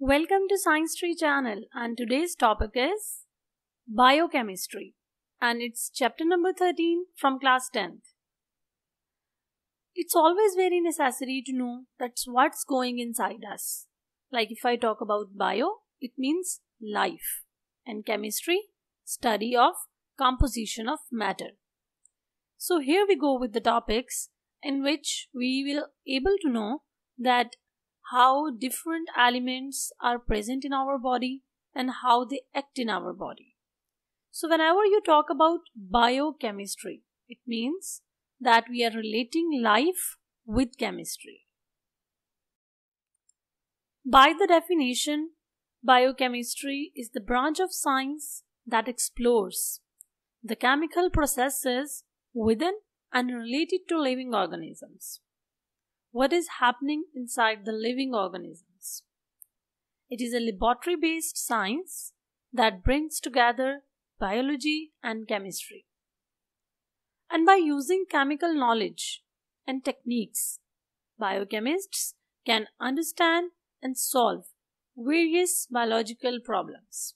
Welcome to Science Tree channel and today's topic is Biochemistry and it's chapter number 13 from class 10th. It's always very necessary to know that's what's going inside us. Like if I talk about bio, it means life and chemistry, study of composition of matter. So here we go with the topics in which we will able to know that how different elements are present in our body and how they act in our body. So, whenever you talk about biochemistry, it means that we are relating life with chemistry. By the definition, biochemistry is the branch of science that explores the chemical processes within and related to living organisms what is happening inside the living organisms. It is a laboratory based science that brings together biology and chemistry. And by using chemical knowledge and techniques, biochemists can understand and solve various biological problems.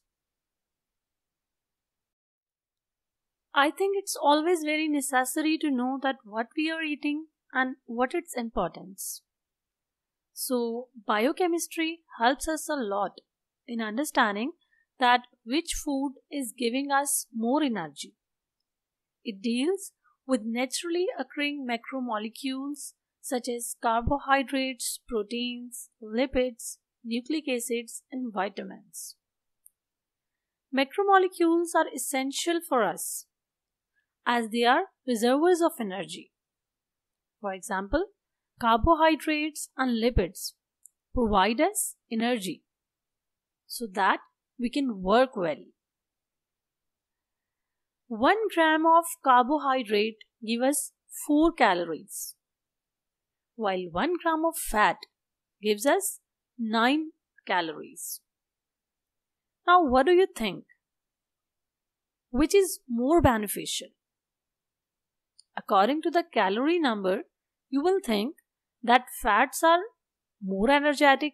I think it's always very necessary to know that what we are eating and what its importance. So, biochemistry helps us a lot in understanding that which food is giving us more energy. It deals with naturally occurring macromolecules such as carbohydrates, proteins, lipids, nucleic acids, and vitamins. Macromolecules are essential for us as they are reservoirs of energy. For example, carbohydrates and lipids provide us energy so that we can work well. 1 gram of carbohydrate gives us 4 calories while 1 gram of fat gives us 9 calories. Now what do you think? Which is more beneficial? According to the calorie number, you will think that fats are more energetic.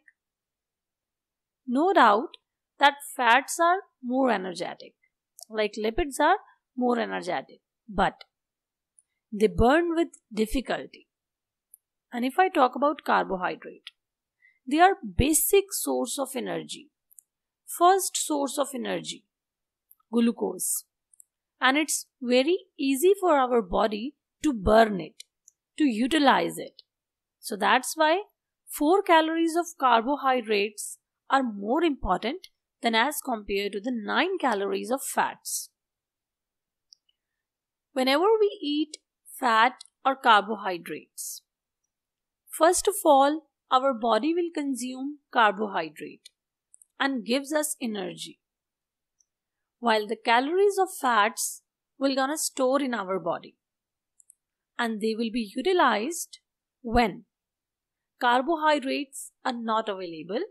No doubt that fats are more energetic, like lipids are more energetic, but they burn with difficulty. And if I talk about carbohydrate, they are basic source of energy. First source of energy, glucose. And it's very easy for our body to burn it to utilize it. So that's why 4 calories of carbohydrates are more important than as compared to the 9 calories of fats. Whenever we eat fat or carbohydrates, first of all, our body will consume carbohydrate and gives us energy. While the calories of fats will gonna store in our body and they will be utilized when carbohydrates are not available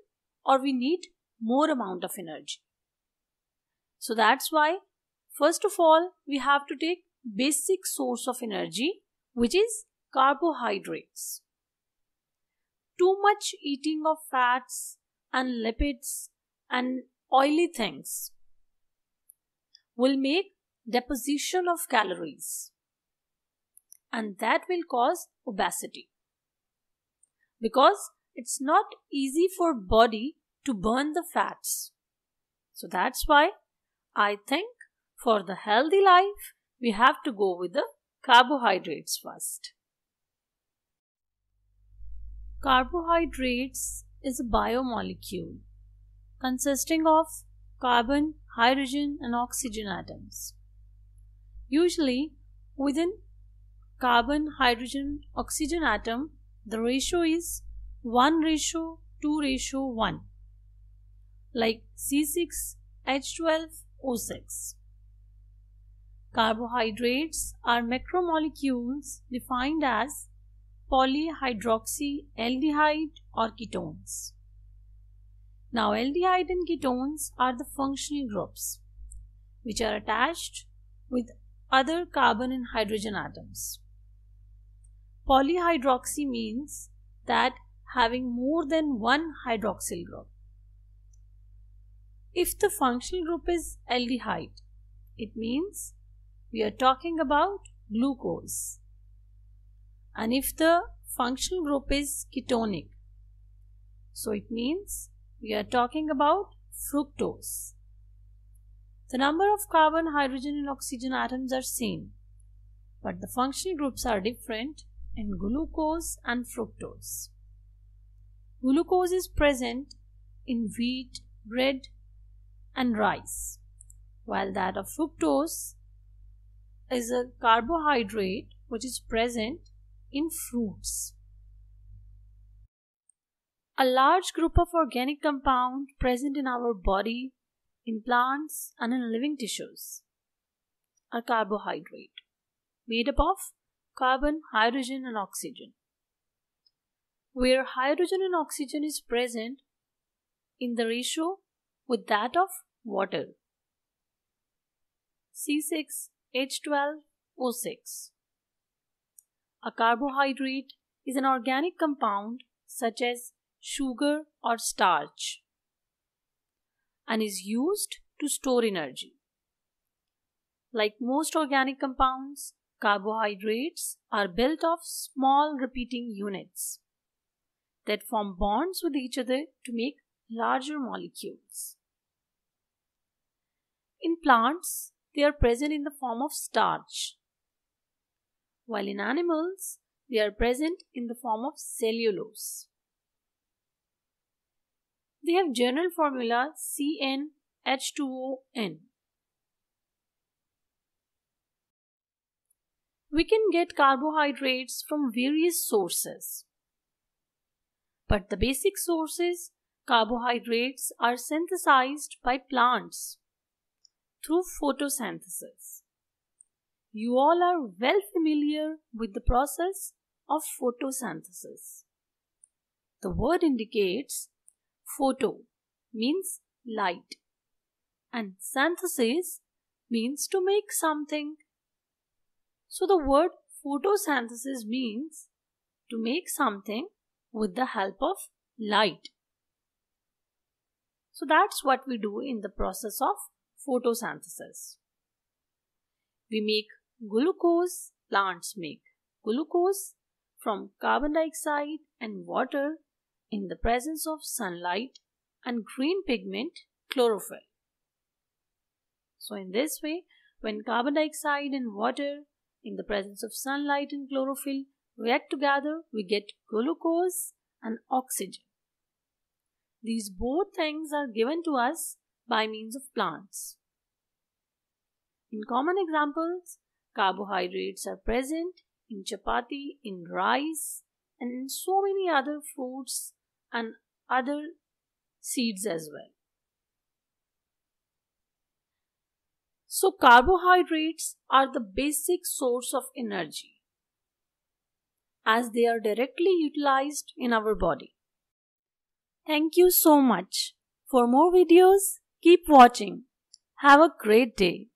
or we need more amount of energy. So that's why first of all we have to take basic source of energy which is carbohydrates. Too much eating of fats and lipids and oily things will make deposition of calories and that will cause obesity. Because it's not easy for body to burn the fats. So that's why I think for the healthy life, we have to go with the carbohydrates first. Carbohydrates is a biomolecule consisting of carbon, hydrogen, and oxygen atoms. Usually, within carbon, hydrogen, oxygen atom, the ratio is 1 ratio 2 ratio 1 like C6H12O6. Carbohydrates are macromolecules defined as polyhydroxyaldehyde or ketones. Now aldehyde and ketones are the functional groups which are attached with other carbon and hydrogen atoms. Polyhydroxy means that having more than one hydroxyl group. If the functional group is aldehyde, it means we are talking about glucose. And if the functional group is ketonic, so it means we are talking about fructose. The number of carbon, hydrogen and oxygen atoms are same, but the functional groups are different in glucose and fructose. Glucose is present in wheat, bread, and rice, while that of fructose is a carbohydrate which is present in fruits. A large group of organic compounds present in our body, in plants, and in living tissues are carbohydrate, made up of carbon, hydrogen and oxygen. Where hydrogen and oxygen is present in the ratio with that of water. C6H12O6 A carbohydrate is an organic compound such as sugar or starch and is used to store energy. Like most organic compounds, Carbohydrates are built of small repeating units that form bonds with each other to make larger molecules. In plants, they are present in the form of starch, while in animals, they are present in the form of cellulose. They have general formula CnH2ON We can get carbohydrates from various sources. But the basic sources, carbohydrates, are synthesized by plants through photosynthesis. You all are well familiar with the process of photosynthesis. The word indicates photo means light and synthesis means to make something so the word photosynthesis means to make something with the help of light. So that's what we do in the process of photosynthesis. We make glucose, plants make glucose from carbon dioxide and water in the presence of sunlight and green pigment chlorophyll. So in this way, when carbon dioxide and water in the presence of sunlight and chlorophyll react together, we get glucose and oxygen. These both things are given to us by means of plants. In common examples, carbohydrates are present in chapati, in rice, and in so many other fruits and other seeds as well. So, carbohydrates are the basic source of energy as they are directly utilized in our body. Thank you so much. For more videos, keep watching. Have a great day.